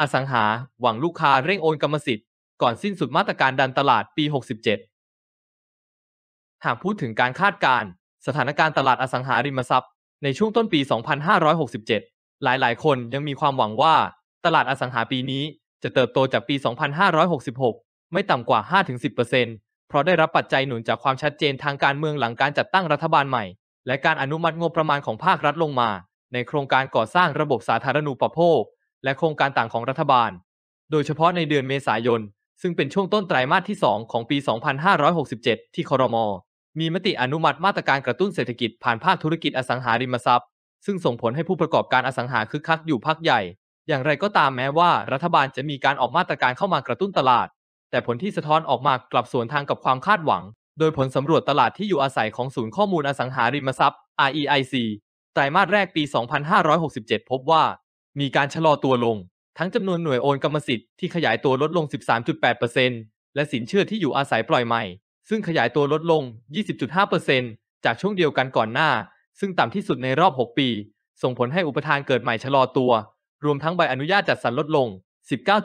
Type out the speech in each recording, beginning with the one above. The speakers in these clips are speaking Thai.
อสังหาหวังลูกค้าเร่งโอนกรรมสิทธิ์ก่อนสิ้นสุดมาตรการดันตลาดปี 67 หากพูดถึงการคาดการณ์สถานการณ์ตลาดอสังหาริมทรัพย์ในช่วงต้นปี 2567 หลายๆ คนยังมีความหวังว่าตลาดอสังหาปีนี้จะเติบโตจากปี 2566 ไม่ต่ำกว่า 5-10%เพราะได้รับปัจจัยหนุนจากความชัดเจนทางการเมืองหลังการจัดตั้งรัฐบาลใหม่ และการอนุมัติงบประมาณของภาครัฐลงมา ในโครงการก่อสร้างระบบสาธารณูปโภคและโครงการต่างของรัฐบาล โดยเฉพาะในเดือนเมษายน ซึ่งเป็นช่วงต้นไตรามาสที่ 2 ของปี 2567 ที่คอรมอมีมติอนุมัติมาตรการกระตุ้นเศรษฐกิจผ่านภาคธุรกิจอสังหาริมทรัพย์ ซึ่งส่งผลให้ผู้ประกอบการอสังหาคึกคักอยู่พักใหญ่ อย่างไรก็ตามแม้ว่ารัฐบาลจะมีการออกมาตรการเข้ามากระตุ้นตลาด แต่ผลที่สะท้อนออกมากลับสวนทางกับความคาดหวัง โดยผลสำรวจตลาดที่อยู่อาศัยของศูนย์ข้อมูลอสังหาริมทรัพย์ REIC ไตรมาสแรกปี 2567 พบว่ามีการชะลอตัวลงทั้งจำนวนหน่วยโอนกรรมสิทธิ์ที่ขยายตัวลดลง 13.8%และสินเชื่อที่อยู่อาศัยปล่อยใหม่ ซึ่งขยายตัวลดลง 20.5%จากช่วงเดียวกันก่อนหน้า ซึ่งต่ำที่สุดในรอบ 6 ปี ส่งผลให้อุปทานเกิดใหม่ชะลอตัว รวมทั้งใบอนุญาตจัดสรรลดลง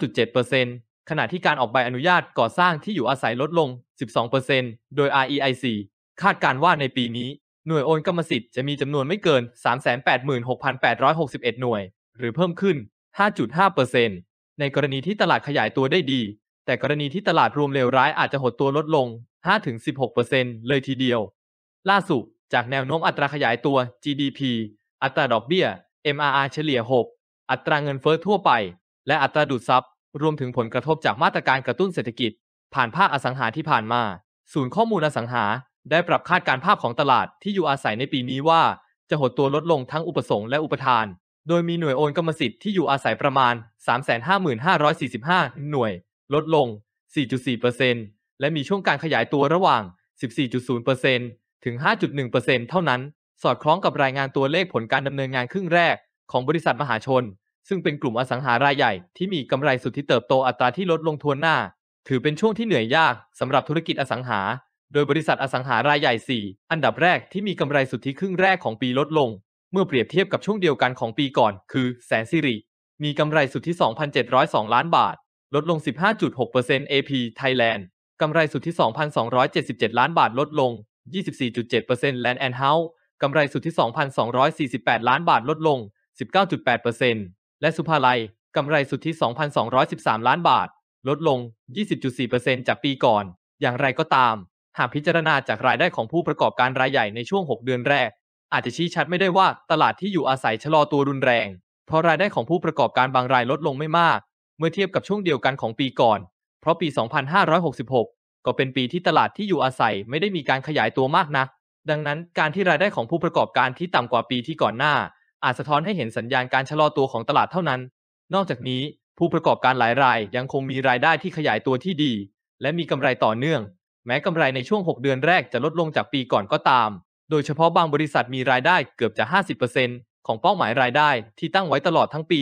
19.7%ขณะที่การออกใบอนุญาตก่อสร้างที่อยู่อาศัยลดลง 12%โดย REIC คาดการว่าในปีนี้ หน่วยโอนกรรมสิทธิ์จะมีจำนวนไม่เกิน 386,861 หน่วยหรือเพิ่มขึ้น 5.5%ในกรณีที่ตลาดขยายตัวได้ดี แต่กรณีที่ตลาดรวมเลวร้ายอาจจะหดตัวลดลง 5-16%เลยทีเดียว ล่าสุดจากแนวโน้มอัตราขยายตัว GDP อัตราดอกเบี้ย MRR เฉลี่ย 6 อัตราเงินเฟ้อทั่วไป และอัตราดูดซับรวมถึงผลกระทบจากมาตรการกระตุ้นเศรษฐกิจ ผ่านภาคอสังหาที่ผ่านมา ศูนย์ข้อมูลอสังหา ได้ปรับคาดการภาพของตลาด ที่อยู่อาศัยในปีนี้ว่าจะหดตัวลดลงทั้งอุปสงค์และอุปทานโดยมีหน่วยโอนกรรมสิทธิ์ที่อยู่อาศัยประมาณ 355,545 หน่วยลดลง 4.4%และมีช่วงการขยายตัวระหว่าง 14.0%ถึง 5.1%เท่านั้น สอดคล้องกับรายงานตัวเลขผลการดำเนินงานครึ่งแรกของบริษัทมหาชน ซึ่งเป็นกลุ่มอสังหารายใหญ่ที่มีกำไรสุทธิเติบโตอัตราที่ลดลงทวนหน้า ถือเป็นช่วงที่เหนื่อยยากสำหรับธุรกิจอสังหา โดยบริษัทอสังหารายใหญ่ 4 อันดับแรกที่มีกำไรสุทธิครึ่งแรกของปีลดลงเมื่อเปรียบเทียบกับช่วงเดียวกันของปีก่อน คือแสนสิริ มีกำไรสุทธิ2,702 ล้านบาท ลดลง 15.6% AP Thailand กำไรสุทธิ2,277 ล้านบาท ลดลง 24.7% Land and House กำไรสุทธิ2,248 ล้านบาท ลดลง 19.8%และสุภาลัยกำไรสุทธิ2,213 ล้านบาท ลดลง 20.4%จากปีก่อน อย่างไรก็ตาม หากพิจารณาจากรายได้ของผู้ประกอบการรายใหญ่ในช่วง 6 เดือนแรกอาจจะชี้ชัดไม่ได้ว่าตลาดที่อยู่อาศัยชะลอตัวรุนแรง เพราะรายได้ของผู้ประกอบการบางรายลดลงไม่มาก เมื่อเทียบกับช่วงเดียวกันของปีก่อน เพราะปี 2566 ก็เป็นปีที่ตลาดที่อยู่อาศัยไม่ได้มีการขยายตัวมากนะ ดังนั้น การที่รายได้ของผู้ประกอบการที่ต่ำกว่าปีที่ก่อนหน้า อาจสะท้อนให้เห็นสัญญาณการชะลอตัวของตลาดเท่านั้น นอกจากนี้ผู้ประกอบการหลายรายยังคงมีรายได้ที่ขยายตัวที่ดีและมีกำไรต่อเนื่อง แม้กำไรในช่วง 6 เดือนแรกจะลดลงจากปีก่อนก็ตามโดยเฉพาะบางบริษัทมีรายได้เกือบจะ 50%ของเป้าหมายรายได้ที่ตั้งไว้ตลอดทั้งปี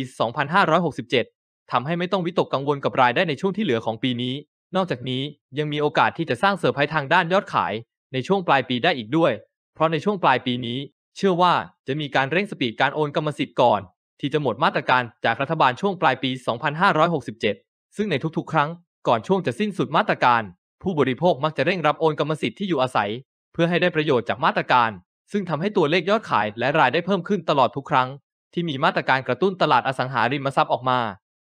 2567 ทำให้ไม่ต้องวิตกกังวลกับรายได้ในช่วงที่เหลือของปีนี้ นอกจากนี้ยังมีโอกาสที่จะสร้างเสริมภรยทางด้านยอดขายในช่วงปลายปีได้อีกด้วย เพราะในช่วงปลายปีนี้เชื่อว่าจะมีการเร่งสปีดการโอนกรรมสิทธิ์ก่อนที่จะหมดมาตรการจากรัฐบาลช่วงปลายปี 2567 ซึ่งในทุกๆ ครั้ง ก่อนช่วงจะสิ้นสุดมาตรการ ผู้บริโภคมักจะเร่งรับโอนกรรมสิทธิ์ที่อยู่อาศัยพื่อให้ได้ประโยชน์จากมาตรการ ซึ่งทำให้ตัวเลขยอดขายและรายได้เพิ่มขึ้นตลอดทุกครั้งที่มีมาตรการกระตุ้นตลาดอสังหาริมทรัพย์ออกมา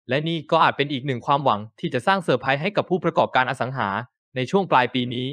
และนี่ก็อาจเป็นอีกหนึ่งความหวังที่จะสร้างเซอร์ไพรส์ให้กับผู้ประกอบการอสังหา ในช่วงปลายปีนี้